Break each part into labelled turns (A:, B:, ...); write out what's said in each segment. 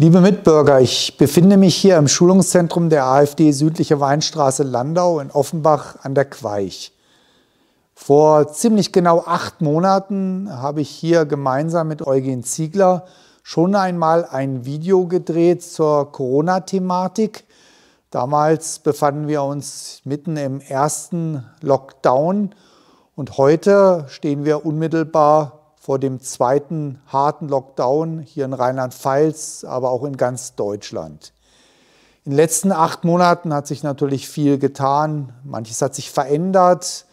A: Liebe Mitbürger, ich befinde mich hier im Schulungszentrum der AfD Südliche Weinstraße Landau in Offenbach an der Queich. Vor ziemlich genau acht Monaten habe ich hier gemeinsam mit Eugen Ziegler schon einmal ein Video gedreht zur Corona-Thematik. Damals befanden wir uns mitten im ersten Lockdown und heute stehen wir unmittelbar vor dem zweiten harten Lockdown hier in Rheinland-Pfalz, aber auch in ganz Deutschland. In den letzten acht Monaten hat sich natürlich viel getan. Manches hat sich verändert.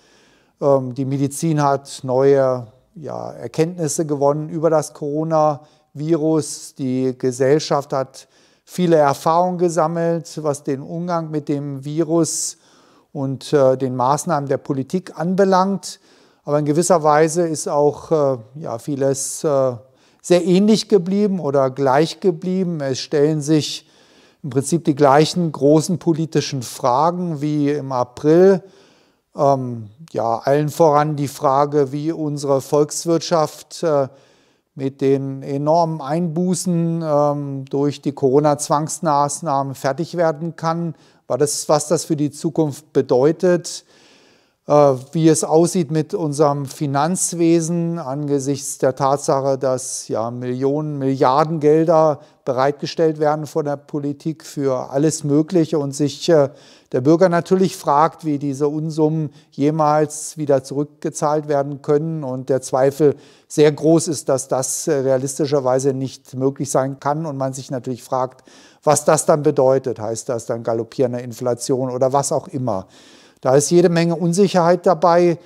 A: Ähm, die Medizin hat neue ja, Erkenntnisse gewonnen über das Coronavirus. Die Gesellschaft hat viele Erfahrungen gesammelt, was den Umgang mit dem Virus und äh, den Maßnahmen der Politik anbelangt. Aber in gewisser Weise ist auch äh, ja, vieles äh, sehr ähnlich geblieben oder gleich geblieben. Es stellen sich im Prinzip die gleichen großen politischen Fragen wie im April. Ähm, ja, allen voran die Frage, wie unsere Volkswirtschaft äh, mit den enormen Einbußen ähm, durch die Corona-Zwangsmaßnahmen fertig werden kann, was das, was das für die Zukunft bedeutet. Äh, wie es aussieht mit unserem Finanzwesen angesichts der Tatsache, dass ja Millionen, Milliarden Gelder bereitgestellt werden von der Politik für alles Mögliche und sich äh, der Bürger natürlich fragt, wie diese Unsummen jemals wieder zurückgezahlt werden können und der Zweifel sehr groß ist, dass das äh, realistischerweise nicht möglich sein kann und man sich natürlich fragt, was das dann bedeutet. Heißt das dann galoppierende Inflation oder was auch immer? Da ist jede Menge Unsicherheit dabei.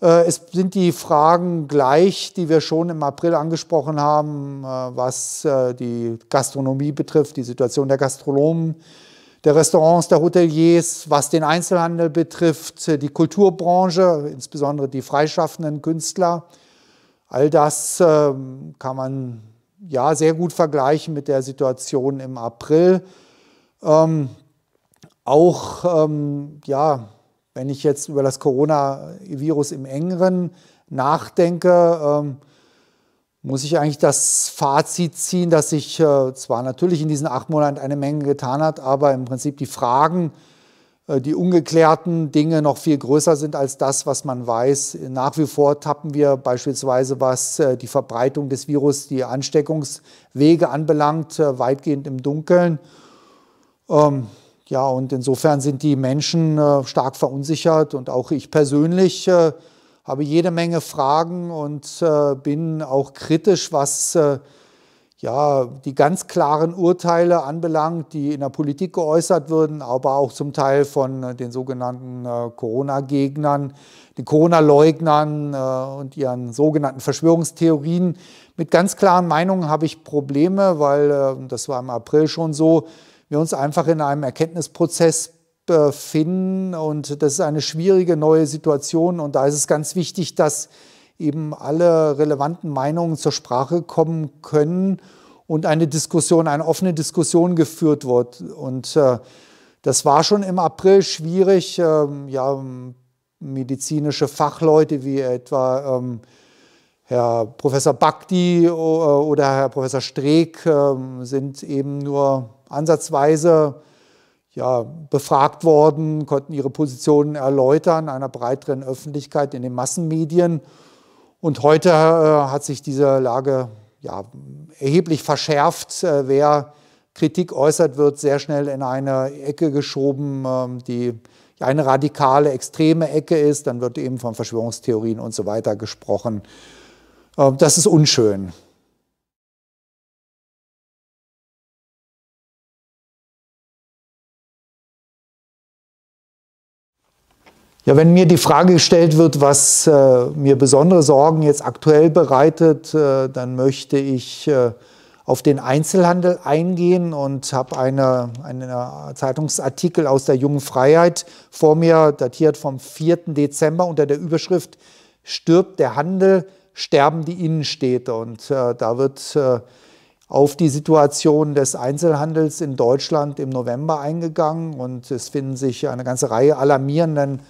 A: Äh, es sind die Fragen gleich, die wir schon im April angesprochen haben, äh, was äh, die Gastronomie betrifft, die Situation der Gastronomen, der Restaurants, der Hoteliers, was den Einzelhandel betrifft, die Kulturbranche, insbesondere die freischaffenden Künstler. All das ähm, kann man ja sehr gut vergleichen mit der Situation im April. Ähm, auch ähm, ja, wenn ich jetzt über das Coronavirus im engeren nachdenke, ähm, muss ich eigentlich das Fazit ziehen, dass sich äh, zwar natürlich in diesen acht Monaten eine Menge getan hat, aber im Prinzip die Fragen, äh, die ungeklärten Dinge noch viel größer sind als das, was man weiß. Nach wie vor tappen wir beispielsweise, was äh, die Verbreitung des Virus, die Ansteckungswege anbelangt, weitgehend im Dunkeln. Ähm, ja, und insofern sind die Menschen äh, stark verunsichert und auch ich persönlich äh, habe jede Menge Fragen und äh, bin auch kritisch, was äh, ja, die ganz klaren Urteile anbelangt, die in der Politik geäußert würden, aber auch zum Teil von äh, den sogenannten äh, Corona-Gegnern, den Corona-Leugnern und ihren sogenannten Verschwörungstheorien. Mit ganz klaren Meinungen habe ich Probleme, weil das war im April schon so, wir uns einfach in einem Erkenntnisprozess befinden und das ist eine schwierige neue Situation und da ist es ganz wichtig, dass eben alle relevanten Meinungen zur Sprache kommen können und eine Diskussion, eine offene Diskussion geführt wird. Und äh, das war schon im April schwierig. Ähm, ja, medizinische Fachleute wie etwa ähm, Herr Professor Bakti äh, oder Herr Professor Streeck ähm, sind eben nur ansatzweise ja, befragt worden, konnten ihre Positionen erläutern einer breiteren Öffentlichkeit in den Massenmedien. Und heute äh, hat sich diese Lage ja, erheblich verschärft. Äh, wer Kritik äußert, wird sehr schnell in eine Ecke geschoben, ähm, die eine radikale, extreme Ecke ist. Dann wird eben von Verschwörungstheorien und so weiter gesprochen. Äh, das ist unschön. Ja, wenn mir die Frage gestellt wird, was äh, mir besondere Sorgen jetzt aktuell bereitet, äh, dann möchte ich äh, auf den Einzelhandel eingehen und habe einen äh, Zeitungsartikel aus der Jungen Freiheit vor mir, datiert vom 4. Dezember unter der Überschrift Stirbt der Handel, sterben die Innenstädte. Und äh, da wird äh, auf die Situation des Einzelhandels in Deutschland im November eingegangen. Und es finden sich eine ganze Reihe alarmierender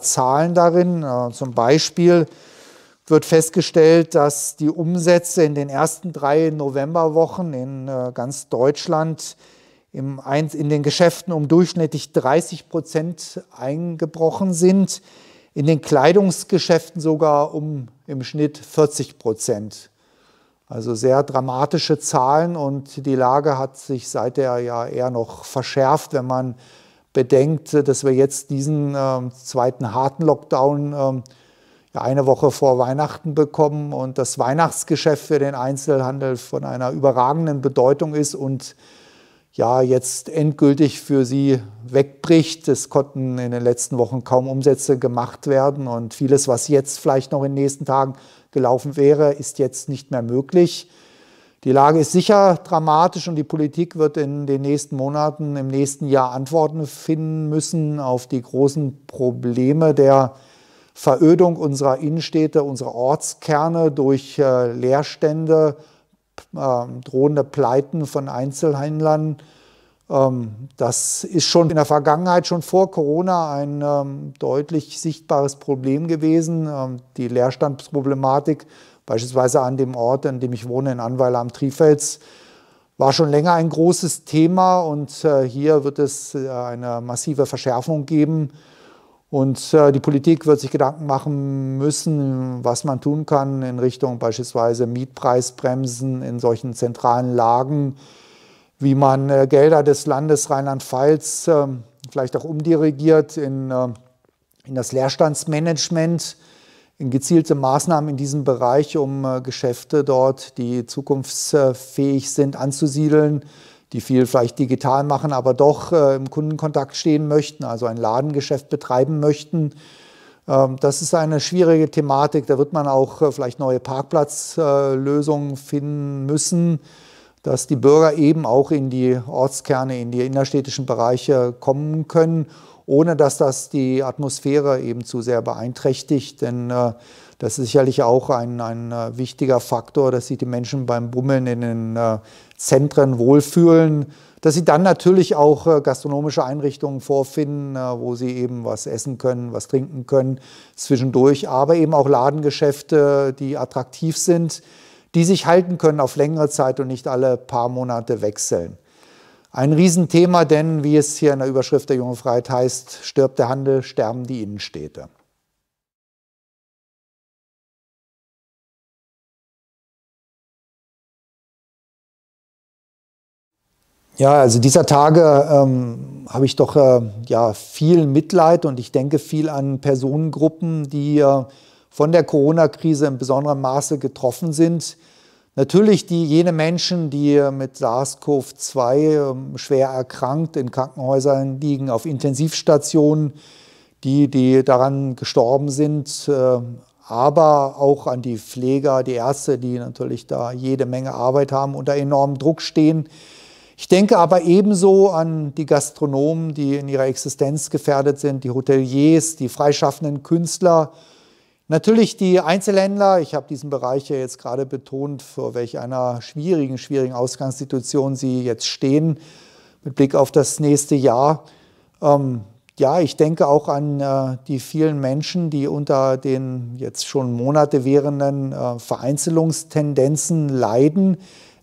A: Zahlen darin. Äh, zum Beispiel wird festgestellt, dass die Umsätze in den ersten drei Novemberwochen in äh, ganz Deutschland im, in den Geschäften um durchschnittlich 30 Prozent eingebrochen sind in den Kleidungsgeschäften sogar um im Schnitt 40 Prozent. Also sehr dramatische Zahlen und die Lage hat sich seither ja eher noch verschärft, wenn man bedenkt, dass wir jetzt diesen äh, zweiten harten Lockdown äh, ja, eine Woche vor Weihnachten bekommen und das Weihnachtsgeschäft für den Einzelhandel von einer überragenden Bedeutung ist und ja jetzt endgültig für sie wegbricht. Es konnten in den letzten Wochen kaum Umsätze gemacht werden und vieles, was jetzt vielleicht noch in den nächsten Tagen gelaufen wäre, ist jetzt nicht mehr möglich. Die Lage ist sicher dramatisch und die Politik wird in den nächsten Monaten, im nächsten Jahr Antworten finden müssen auf die großen Probleme der Verödung unserer Innenstädte, unserer Ortskerne durch äh, Leerstände, ähm, drohende Pleiten von Einzelhändlern. Ähm, das ist schon in der Vergangenheit, schon vor Corona, ein ähm, deutlich sichtbares Problem gewesen. die Leerstandsproblematik, beispielsweise an dem Ort, an dem ich wohne, in Anweiler am Trifels, war schon länger ein großes Thema und äh, hier wird es äh, eine massive Verschärfung geben. Und äh, die Politik wird sich Gedanken machen müssen, was man tun kann in Richtung beispielsweise Mietpreisbremsen in solchen zentralen Lagen, wie man äh, Gelder des Landes Rheinland-Pfalz äh, vielleicht auch umdirigiert in, äh, in das Leerstandsmanagement, in gezielte Maßnahmen in diesem Bereich, um äh, Geschäfte dort, die zukunftsfähig sind, anzusiedeln die viel vielleicht digital machen, aber doch äh, im Kundenkontakt stehen möchten, also ein Ladengeschäft betreiben möchten. Ähm, das ist eine schwierige Thematik. Da wird man auch äh, vielleicht neue Parkplatzlösungen äh, finden müssen, dass die Bürger eben auch in die Ortskerne, in die innerstädtischen Bereiche kommen können, ohne dass das die Atmosphäre eben zu sehr beeinträchtigt. Denn äh, das ist sicherlich auch ein, ein äh, wichtiger Faktor, dass sich die Menschen beim Bummeln in den äh, Zentren wohlfühlen, dass sie dann natürlich auch äh, gastronomische Einrichtungen vorfinden, wo sie eben was essen können, was trinken können zwischendurch, aber eben auch Ladengeschäfte, die attraktiv sind, die sich halten können auf längere Zeit und nicht alle paar Monate wechseln. Ein Riesenthema, denn wie es hier in der Überschrift der Jungen Freiheit heißt, stirbt der Handel, sterben die Innenstädte. Ja, also dieser Tage ähm, habe ich doch äh, ja, viel Mitleid und ich denke viel an Personengruppen, die äh, von der Corona-Krise in besonderem Maße getroffen sind. Natürlich die jene Menschen, die äh, mit SARS-CoV-2 ähm, schwer erkrankt in Krankenhäusern liegen, auf Intensivstationen, die, die daran gestorben sind, ähm, aber auch an die Pfleger, die Ärzte, die natürlich da jede Menge Arbeit haben, unter enormem Druck stehen. Ich denke aber ebenso an die Gastronomen, die in ihrer Existenz gefährdet sind, die Hoteliers, die freischaffenden Künstler, natürlich die Einzelhändler. Ich habe diesen Bereich ja jetzt gerade betont, vor welch einer schwierigen, schwierigen Ausgangssituation sie jetzt stehen mit Blick auf das nächste Jahr. Ähm, ja, ich denke auch an äh, die vielen Menschen, die unter den jetzt schon Monate währenden äh, Vereinzelungstendenzen leiden,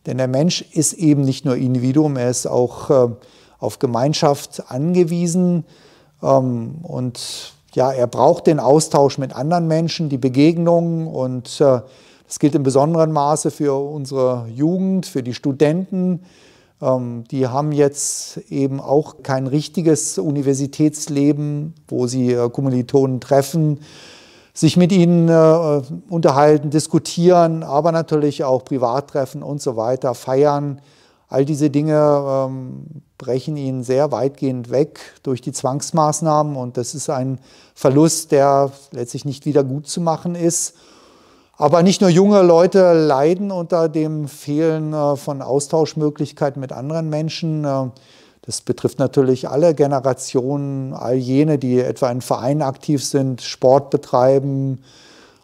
A: denn der Mensch ist eben nicht nur Individuum, er ist auch äh, auf Gemeinschaft angewiesen. Ähm, und ja, er braucht den Austausch mit anderen Menschen, die Begegnungen. Und äh, das gilt im besonderen Maße für unsere Jugend, für die Studenten. Ähm, die haben jetzt eben auch kein richtiges Universitätsleben, wo sie äh, Kommilitonen treffen sich mit ihnen äh, unterhalten, diskutieren, aber natürlich auch privat treffen und so weiter, feiern. All diese Dinge ähm, brechen ihnen sehr weitgehend weg durch die Zwangsmaßnahmen und das ist ein Verlust, der letztlich nicht wieder gut zu machen ist. Aber nicht nur junge Leute leiden unter dem Fehlen äh, von Austauschmöglichkeiten mit anderen Menschen. Äh, das betrifft natürlich alle Generationen, all jene, die etwa in Vereinen aktiv sind, Sport betreiben,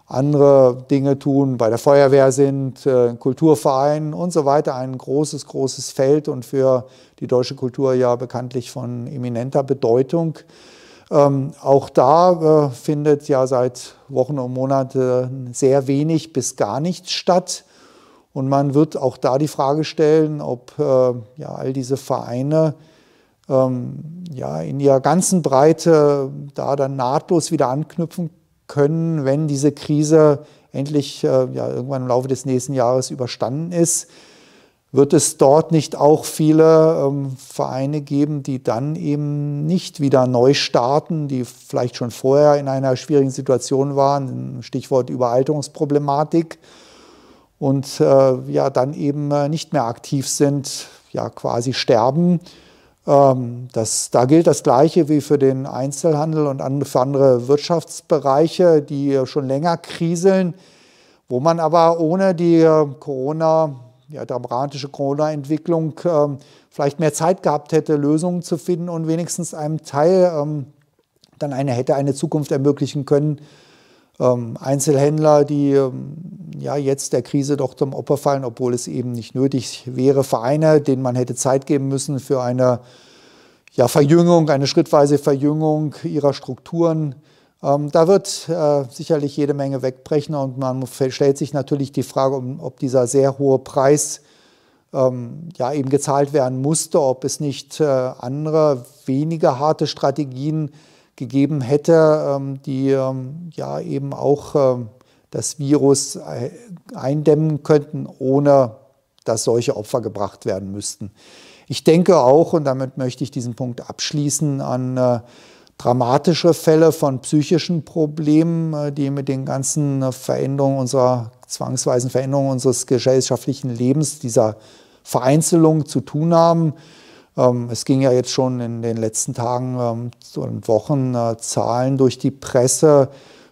A: andere Dinge tun, bei der Feuerwehr sind, äh, Kulturverein und so weiter. Ein großes, großes Feld und für die deutsche Kultur ja bekanntlich von eminenter Bedeutung. Ähm, auch da äh, findet ja seit Wochen und Monaten sehr wenig bis gar nichts statt. Und man wird auch da die Frage stellen, ob äh, ja, all diese Vereine ähm, ja, in ihrer ganzen Breite da dann nahtlos wieder anknüpfen können, wenn diese Krise endlich äh, ja, irgendwann im Laufe des nächsten Jahres überstanden ist. Wird es dort nicht auch viele ähm, Vereine geben, die dann eben nicht wieder neu starten, die vielleicht schon vorher in einer schwierigen Situation waren, Stichwort Überalterungsproblematik? und äh, ja dann eben äh, nicht mehr aktiv sind, ja quasi sterben. Ähm, Das, da gilt das Gleiche wie für den Einzelhandel und für andere Wirtschaftsbereiche, die äh, schon länger kriseln, wo man aber ohne die äh, Corona, ja, dramatische Corona-Entwicklung ähm, vielleicht mehr Zeit gehabt hätte, Lösungen zu finden und wenigstens einem Teil ähm, dann eine, hätte eine Zukunft ermöglichen können, ähm, Einzelhändler, die ähm, ja jetzt der Krise doch zum Opfer fallen, obwohl es eben nicht nötig wäre. Vereine, denen man hätte Zeit geben müssen für eine ja, Verjüngung, eine schrittweise Verjüngung ihrer Strukturen. Ähm, da wird äh, sicherlich jede Menge wegbrechen und man stellt sich natürlich die Frage, ob dieser sehr hohe Preis ähm, ja eben gezahlt werden musste, ob es nicht äh, andere, weniger harte Strategien gibt gegeben hätte, ähm, die ähm, ja eben auch ähm, das Virus äh, eindämmen könnten, ohne dass solche Opfer gebracht werden müssten. Ich denke auch, und damit möchte ich diesen Punkt abschließen, an äh, dramatische Fälle von psychischen Problemen, äh, die mit den ganzen Veränderungen unserer zwangsweisen Veränderungen unseres gesellschaftlichen Lebens, dieser Vereinzelung zu tun haben. Ähm, es ging ja jetzt schon in den letzten Tagen ähm, und Wochen äh, Zahlen durch die Presse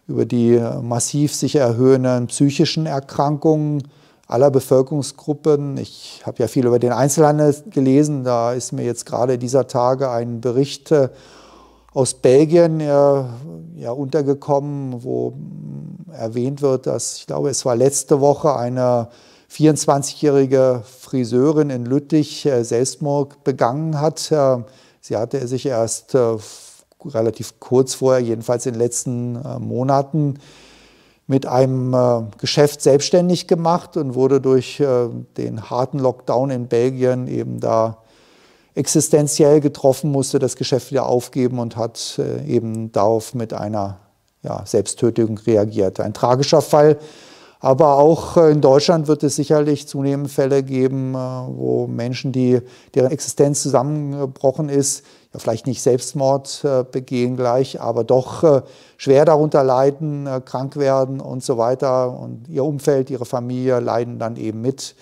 A: über die äh, massiv sich erhöhenden psychischen Erkrankungen aller Bevölkerungsgruppen. Ich habe ja viel über den Einzelhandel gelesen. Da ist mir jetzt gerade dieser Tage ein Bericht äh, aus Belgien ja, untergekommen, wo mm, erwähnt wird, dass ich glaube, es war letzte Woche eine 24-jährige Friseurin in Lüttich äh, Selbstmord begangen hat. Äh, sie hatte sich erst äh, relativ kurz vorher, jedenfalls in den letzten Monaten, mit einem Geschäft selbstständig gemacht und wurde durch den harten Lockdown in Belgien eben da existenziell getroffen, musste das Geschäft wieder aufgeben und hat eben darauf mit einer ja, Selbsttötung reagiert. Ein tragischer Fall, aber auch äh, in Deutschland wird es sicherlich zunehmend Fälle geben, äh, wo Menschen, die, deren Existenz zusammengebrochen ist, ja, vielleicht nicht Selbstmord äh, begehen gleich, aber doch schwer darunter leiden, krank werden und so weiter. Und ihr Umfeld, ihre Familie leiden dann eben mit.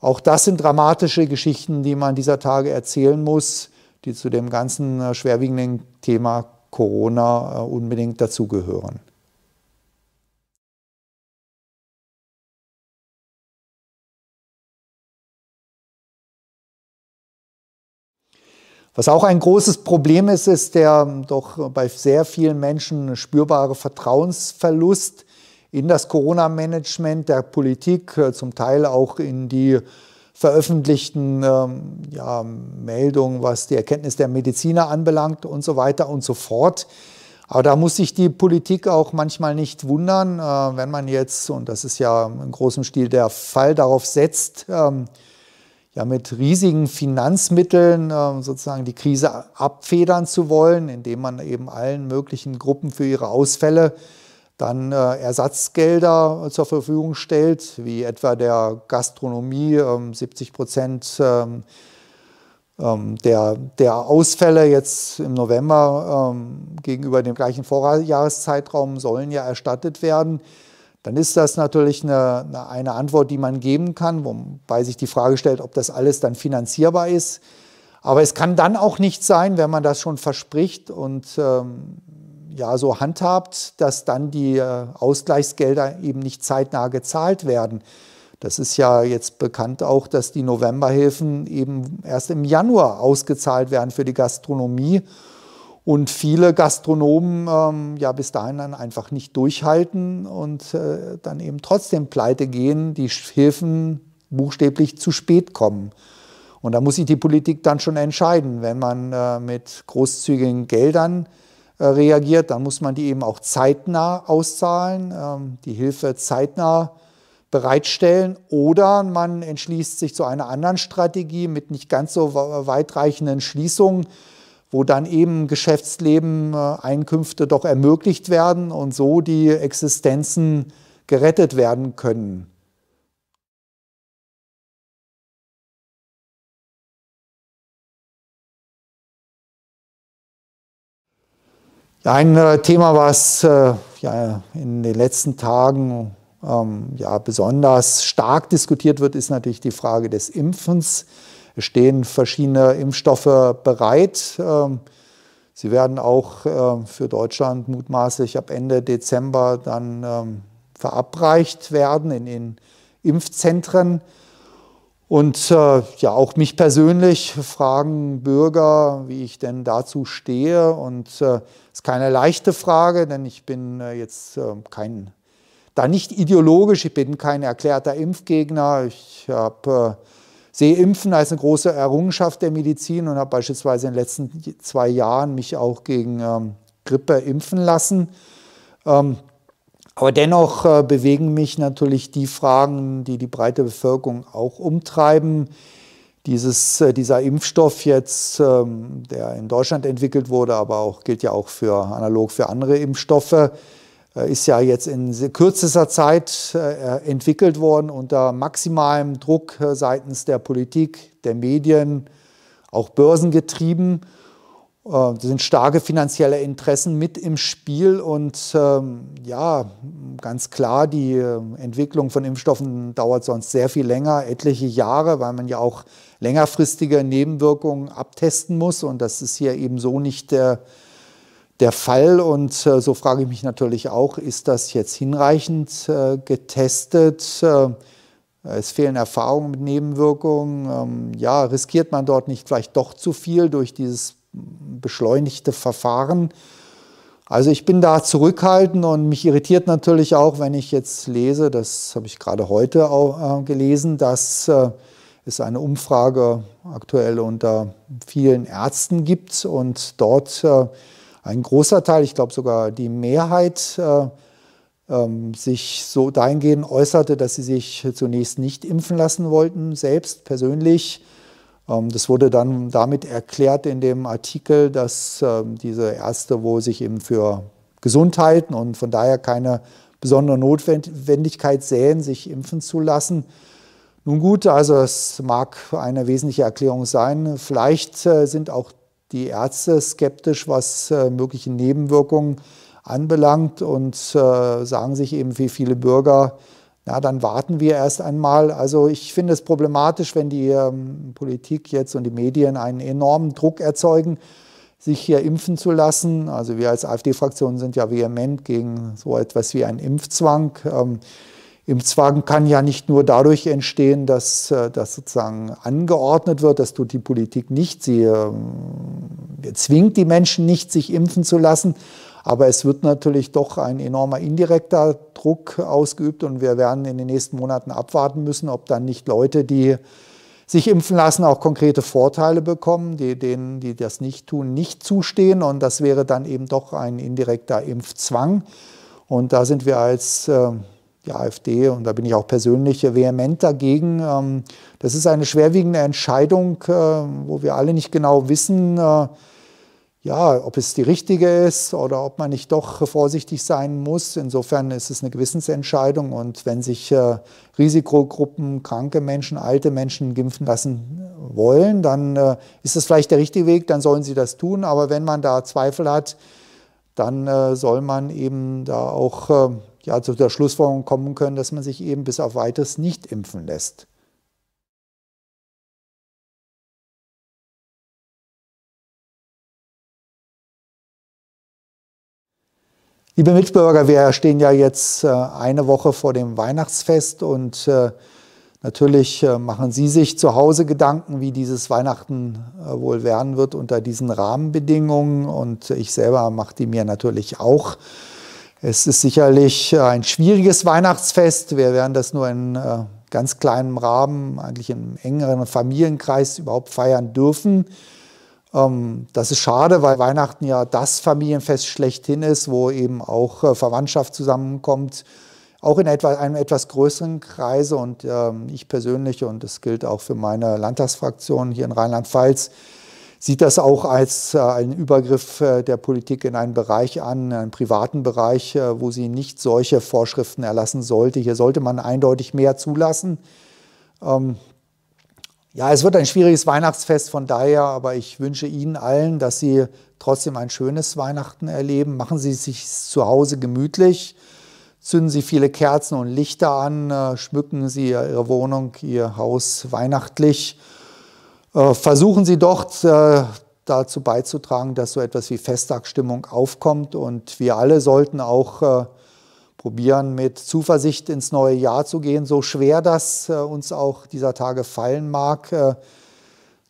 A: Auch das sind dramatische Geschichten, die man dieser Tage erzählen muss, die zu dem ganzen schwerwiegenden Thema Corona unbedingt dazugehören. Was auch ein großes Problem ist, ist der doch bei sehr vielen Menschen spürbare Vertrauensverlust in das Corona-Management der Politik, äh, zum Teil auch in die veröffentlichten ähm, ja, Meldungen, was die Erkenntnis der Mediziner anbelangt und so weiter und so fort. Aber da muss sich die Politik auch manchmal nicht wundern, äh, wenn man jetzt, und das ist ja in großem Stil der Fall, darauf setzt, ähm, ja, mit riesigen Finanzmitteln äh, sozusagen die Krise abfedern zu wollen, indem man eben allen möglichen Gruppen für ihre Ausfälle dann äh, Ersatzgelder äh, zur Verfügung stellt, wie etwa der Gastronomie ähm, 70 Prozent. Ähm, ähm, der, der, Ausfälle jetzt im November ähm, gegenüber dem gleichen Vorjahreszeitraum sollen ja erstattet werden dann ist das natürlich eine, eine Antwort, die man geben kann, wobei sich die Frage stellt, ob das alles dann finanzierbar ist. Aber es kann dann auch nicht sein, wenn man das schon verspricht und ähm, ja so handhabt, dass dann die äh, Ausgleichsgelder eben nicht zeitnah gezahlt werden. Das ist ja jetzt bekannt auch, dass die Novemberhilfen eben erst im Januar ausgezahlt werden für die Gastronomie. Und viele Gastronomen ähm, ja bis dahin dann einfach nicht durchhalten und äh, dann eben trotzdem pleite gehen, die Hilfen buchstäblich zu spät kommen. Und da muss sich die Politik dann schon entscheiden. Wenn man äh, mit großzügigen Geldern äh, reagiert, dann muss man die eben auch zeitnah auszahlen, ähm, die Hilfe zeitnah bereitstellen. Oder man entschließt sich zu einer anderen Strategie mit nicht ganz so weitreichenden Schließungen wo dann eben Geschäftsleben, äh, Einkünfte doch ermöglicht werden und so die Existenzen gerettet werden können. Ein äh, Thema, was äh, ja, in den letzten Tagen ähm, ja, besonders stark diskutiert wird, ist natürlich die Frage des Impfens. Es stehen verschiedene Impfstoffe bereit. Ähm, sie werden auch ähm, für Deutschland mutmaßlich ab Ende Dezember dann ähm, verabreicht werden in den Impfzentren. Und äh, ja, auch mich persönlich fragen Bürger, wie ich denn dazu stehe. Und es äh, ist keine leichte Frage, denn ich bin äh, jetzt kein, da nicht ideologisch, ich bin kein erklärter Impfgegner. Ich habe äh, sehe Impfen als eine große Errungenschaft der Medizin und habe beispielsweise in den letzten zwei Jahren mich auch gegen ähm, Grippe impfen lassen. Ähm, aber dennoch äh, bewegen mich natürlich die Fragen, die die breite Bevölkerung auch umtreiben. Dieses, äh, dieser Impfstoff jetzt, ähm, der in Deutschland entwickelt wurde, aber auch gilt ja auch für analog für andere Impfstoffe, äh, ist ja jetzt in kürzester Zeit äh, entwickelt worden unter maximalem Druck äh, seitens der Politik, der Medien, auch börsengetrieben. Da sind starke finanzielle Interessen mit im Spiel und ähm, ja, ganz klar, die Entwicklung von Impfstoffen dauert sonst sehr viel länger, etliche Jahre, weil man ja auch längerfristige Nebenwirkungen abtesten muss und das ist hier eben so nicht der Fall der Fall. Und äh, so frage ich mich natürlich auch, ist das jetzt hinreichend äh, getestet? Äh, es fehlen Erfahrungen mit Nebenwirkungen. Ähm, ja, riskiert man dort nicht vielleicht doch zu viel durch dieses beschleunigte Verfahren? Also ich bin da zurückhaltend und mich irritiert natürlich auch, wenn ich jetzt lese, das habe ich gerade heute auch gelesen, dass es eine Umfrage aktuell unter vielen Ärzten gibt und dort ein großer Teil, ich glaube sogar die Mehrheit, äh, ähm, sich so dahingehend äußerte, dass sie sich zunächst nicht impfen lassen wollten, selbst persönlich. Ähm, das wurde dann damit erklärt in dem Artikel, dass ähm, diese Ärzte, wo sich eben für gesund halten und von daher keine besondere Notwendigkeit sähen, sich impfen zu lassen. Nun gut, also es mag eine wesentliche Erklärung sein. Vielleicht äh, sind auch die Ärzte skeptisch, was äh, mögliche Nebenwirkungen anbelangt und äh, sagen sich eben wie viele Bürger, na, dann warten wir erst einmal. Also ich finde es problematisch, wenn die ähm, Politik jetzt und die Medien einen enormen Druck erzeugen, sich hier impfen zu lassen. Also wir als AfD-Fraktion sind ja vehement gegen so etwas wie einen Impfzwang. Ähm, im Zwang kann ja nicht nur dadurch entstehen, dass äh, das sozusagen angeordnet wird, das tut die Politik nicht. Sie äh, zwingt die Menschen nicht, sich impfen zu lassen. Aber es wird natürlich doch ein enormer indirekter Druck ausgeübt und wir werden in den nächsten Monaten abwarten müssen, ob dann nicht Leute, die sich impfen lassen, auch konkrete Vorteile bekommen, die denen, die das nicht tun, nicht zustehen. Und das wäre dann eben doch ein indirekter Impfzwang. Und da sind wir als äh, die AfD. Und da bin ich auch persönlich vehement dagegen. Ähm, das ist eine schwerwiegende Entscheidung, äh, wo wir alle nicht genau wissen, äh, ja, ob es die richtige ist oder ob man nicht doch vorsichtig sein muss. Insofern ist es eine Gewissensentscheidung. Und wenn sich äh, Risikogruppen, kranke Menschen, alte Menschen impfen lassen wollen, dann ist das vielleicht der richtige Weg, dann sollen sie das tun. Aber wenn man da Zweifel hat, dann soll man eben da auch ähm, ja zu der Schlussfolgerung kommen können, dass man sich eben bis auf weiteres nicht impfen lässt. Liebe Mitbürger, wir stehen ja jetzt äh, eine Woche vor dem Weihnachtsfest und äh, natürlich äh, machen Sie sich zu Hause Gedanken, wie dieses Weihnachten wohl werden wird unter diesen Rahmenbedingungen und ich selber mache die mir natürlich auch. Es ist sicherlich äh, ein schwieriges Weihnachtsfest. Wir werden das nur in äh, ganz kleinem Rahmen, eigentlich im engeren Familienkreis überhaupt feiern dürfen. Ähm, das ist schade, weil Weihnachten ja das Familienfest schlechthin ist, wo eben auch äh, Verwandtschaft zusammenkommt, auch in etwa einem etwas größeren Kreise. Und ähm, ich persönlich, und das gilt auch für meine Landtagsfraktion hier in Rheinland-Pfalz, sieht das auch als äh, einen Übergriff äh, der Politik in einen Bereich an, einen privaten Bereich, äh, wo sie nicht solche Vorschriften erlassen sollte. Hier sollte man eindeutig mehr zulassen. Ähm ja, es wird ein schwieriges Weihnachtsfest von daher, aber ich wünsche Ihnen allen, dass Sie trotzdem ein schönes Weihnachten erleben. Machen Sie sich zu Hause gemütlich, zünden Sie viele Kerzen und Lichter an, schmücken Sie Ihre Wohnung, Ihr Haus weihnachtlich. Äh, versuchen Sie doch äh, dazu beizutragen, dass so etwas wie Festtagsstimmung aufkommt. Und wir alle sollten auch äh, probieren, mit Zuversicht ins neue Jahr zu gehen, so schwer das uns auch dieser Tage fallen mag.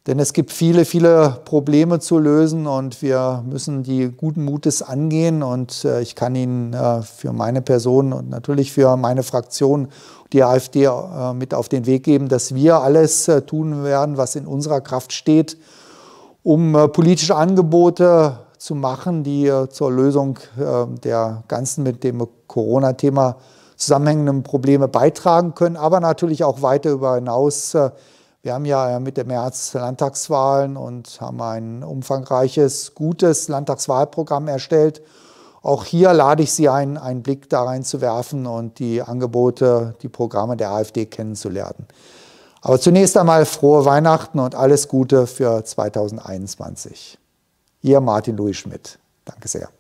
A: Denn es gibt viele, viele Probleme zu lösen und wir müssen die guten Mutes angehen. Und äh, ich kann Ihnen äh, für meine Person und natürlich für meine Fraktion, die AfD, äh, mit auf den Weg geben, dass wir alles äh, tun werden, was in unserer Kraft steht, um äh, politische Angebote zu machen, die äh, zur Lösung der ganzen mit dem Corona-Thema zusammenhängenden Probleme beitragen können, aber natürlich auch weiter über hinaus wir haben ja äh, Mitte März Landtagswahlen und haben ein umfangreiches, gutes Landtagswahlprogramm erstellt. Auch hier lade ich Sie ein, einen Blick da rein zu werfen und die Angebote, die Programme der AfD kennenzulernen. Aber zunächst einmal frohe Weihnachten und alles Gute für 2021. Ihr Martin Louis Schmidt. Danke sehr.